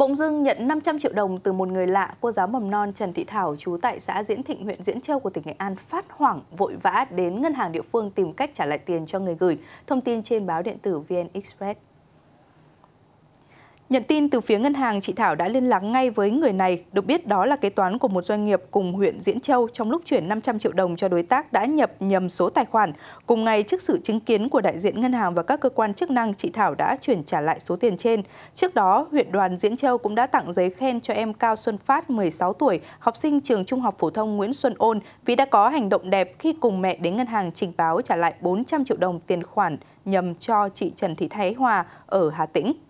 bỗng dưng nhận 500 triệu đồng từ một người lạ, cô giáo mầm non Trần Thị Thảo trú tại xã Diễn Thịnh, huyện Diễn Châu của tỉnh Nghệ An phát hoảng vội vã đến ngân hàng địa phương tìm cách trả lại tiền cho người gửi. Thông tin trên báo điện tử VN Express. Nhận tin từ phía ngân hàng, chị Thảo đã liên lạc ngay với người này, được biết đó là kế toán của một doanh nghiệp cùng huyện Diễn Châu trong lúc chuyển 500 triệu đồng cho đối tác đã nhập nhầm số tài khoản. Cùng ngày, trước sự chứng kiến của đại diện ngân hàng và các cơ quan chức năng, chị Thảo đã chuyển trả lại số tiền trên. Trước đó, huyện đoàn Diễn Châu cũng đã tặng giấy khen cho em Cao Xuân Phát, 16 tuổi, học sinh trường Trung học Phổ thông Nguyễn Xuân Ôn vì đã có hành động đẹp khi cùng mẹ đến ngân hàng trình báo trả lại 400 triệu đồng tiền khoản nhầm cho chị Trần Thị Thái Hòa ở Hà Tĩnh.